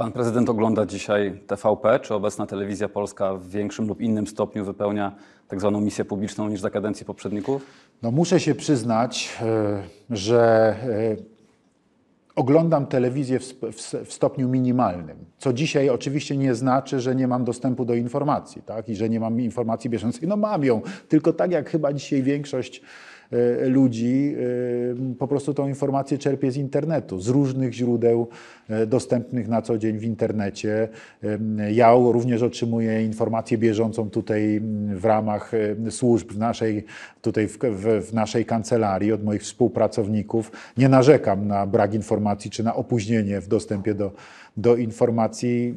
Pan prezydent ogląda dzisiaj TVP. Czy obecna telewizja polska w większym lub innym stopniu wypełnia tak zwaną misję publiczną niż za kadencji poprzedników? No muszę się przyznać, e, że e, oglądam telewizję w, w, stopniu minimalnym, co dzisiaj oczywiście nie znaczy, że nie mam dostępu do informacji tak? i że nie mam informacji bieżącej. No mam ją, tylko tak jak chyba dzisiaj większość E, ludzi e, po prostu tą informację czerpie z internetu, z różnych źródeł e, dostępnych na co dzień w internecie. Ja również otrzymuję informację bieżącą tutaj w ramach służb naszej, tutaj w, w, w naszej kancelarii od moich współpracowników. Nie narzekam na brak informacji czy na opóźnienie w dostępie do, do informacji.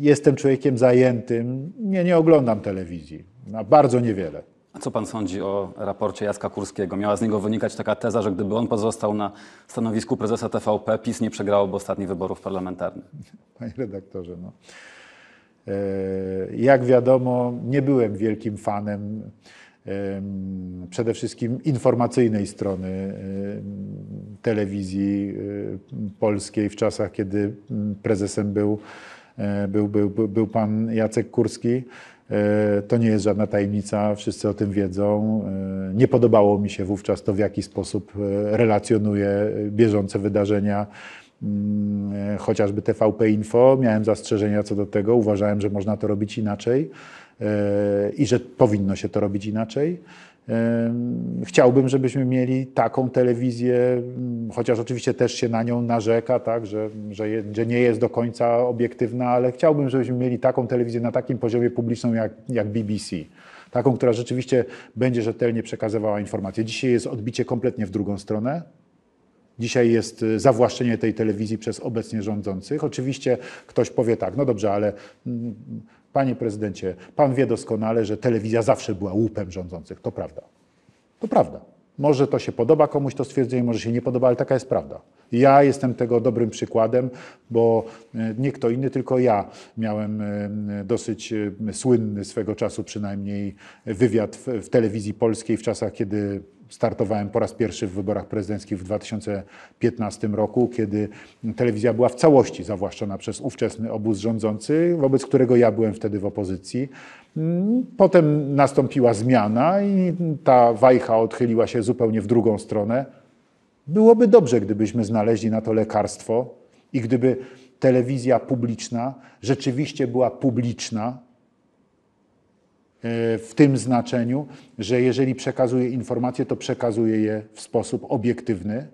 Jestem człowiekiem zajętym, nie, nie oglądam telewizji, na no, bardzo niewiele. A co pan sądzi o raporcie Jacka Kurskiego? Miała z niego wynikać taka teza, że gdyby on pozostał na stanowisku prezesa TVP, PiS nie przegrałoby ostatnich wyborów parlamentarnych. Panie redaktorze, no. E, jak wiadomo, nie byłem wielkim fanem przede wszystkim informacyjnej strony telewizji polskiej w czasach, kiedy prezesem był, e, był, był, był pan Jacek Kurski. E, to nie jest żadna tajemnica, wszyscy o tym wiedzą. E, nie podobało mi się wówczas to, w jaki sposób e, relacjonuje bieżące wydarzenia mm, chociażby TVP Info. Miałem zastrzeżenia co do tego, uważałem, że można to robić inaczej. E, i że powinno się to robić inaczej. E, chciałbym, żebyśmy mieli taką telewizję, mm, chociaż oczywiście też się na nią narzeka, tak, że, że, je, że, nie jest do końca obiektywna, ale chciałbym, żebyśmy mieli taką telewizję na takim poziomie publicznym jak, jak BBC. Taką, która rzeczywiście będzie rzetelnie przekazywała informacje. Dzisiaj jest odbicie kompletnie w drugą stronę. Dzisiaj jest y, zawłaszczenie tej telewizji przez obecnie rządzących. Oczywiście ktoś powie tak, no dobrze, ale mm, Panie prezydencie, pan wie doskonale, że telewizja zawsze była łupem rządzących. To prawda. To prawda. Może to się podoba komuś to stwierdzenie, może się nie podoba, ale taka jest prawda. Ja jestem tego dobrym przykładem, bo e, nie kto inny, tylko ja miałem e, dosyć e, słynny swego czasu przynajmniej wywiad w, w telewizji polskiej w czasach, kiedy startowałem po raz pierwszy w wyborach prezydenckich w 2015 roku, kiedy telewizja była w całości zawłaszczona przez ówczesny obóz rządzący, wobec którego ja byłem wtedy w opozycji. Potem nastąpiła zmiana i ta wajcha odchyliła się zupełnie w drugą stronę. Byłoby dobrze, gdybyśmy znaleźli na to lekarstwo i gdyby telewizja publiczna rzeczywiście była publiczna, w tym znaczeniu, że jeżeli przekazuje informacje, to przekazuje je w sposób obiektywny.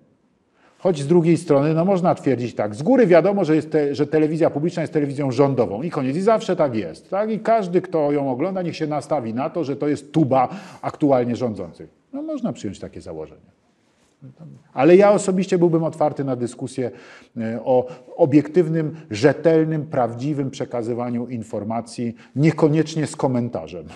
Choć z drugiej strony, no można twierdzić tak, z góry wiadomo, że, jest te, że telewizja publiczna jest telewizją rządową i koniec, i zawsze tak jest. Tak? I każdy, kto ją ogląda, niech się nastawi na to, że to jest tuba aktualnie rządzących. No można przyjąć takie założenie. Ale ja osobiście byłbym otwarty na dyskusję e, o obiektywnym, rzetelnym, prawdziwym przekazywaniu informacji, niekoniecznie z komentarzem.